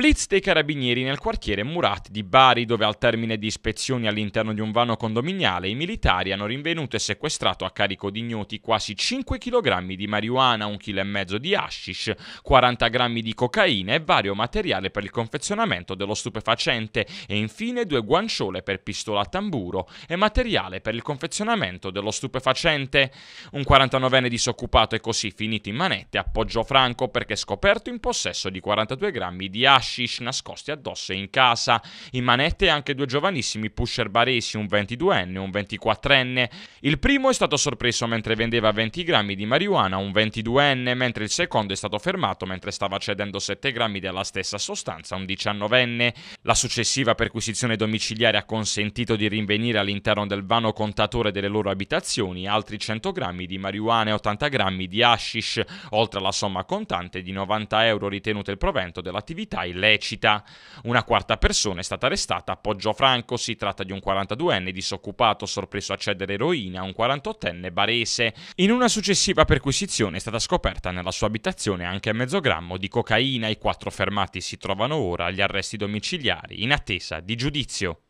Blitz dei carabinieri nel quartiere Murat di Bari, dove al termine di ispezioni all'interno di un vano condominiale i militari hanno rinvenuto e sequestrato a carico di ignoti quasi 5 kg di marijuana, 1,5 kg di hashish, 40 g di cocaina e vario materiale per il confezionamento dello stupefacente e infine due guanciole per pistola a tamburo e materiale per il confezionamento dello stupefacente. Un 49enne disoccupato e così finito in manette appoggiò Franco perché scoperto in possesso di 42 grammi di hashish hashish nascosti addosso in casa. In manette anche due giovanissimi pusher baresi, un 22enne e un 24enne. Il primo è stato sorpreso mentre vendeva 20 grammi di marijuana a un 22enne, mentre il secondo è stato fermato mentre stava cedendo 7 grammi della stessa sostanza a un 19enne. La successiva perquisizione domiciliare ha consentito di rinvenire all'interno del vano contatore delle loro abitazioni altri 100 grammi di marijuana e 80 grammi di hashish, oltre alla somma contante di 90 euro ritenute il provento dell'attività illegale illecita. Una quarta persona è stata arrestata Poggio Franco, si tratta di un 42enne disoccupato sorpreso a cedere eroina a un 48enne barese. In una successiva perquisizione è stata scoperta nella sua abitazione anche mezzo grammo di cocaina, i quattro fermati si trovano ora agli arresti domiciliari in attesa di giudizio.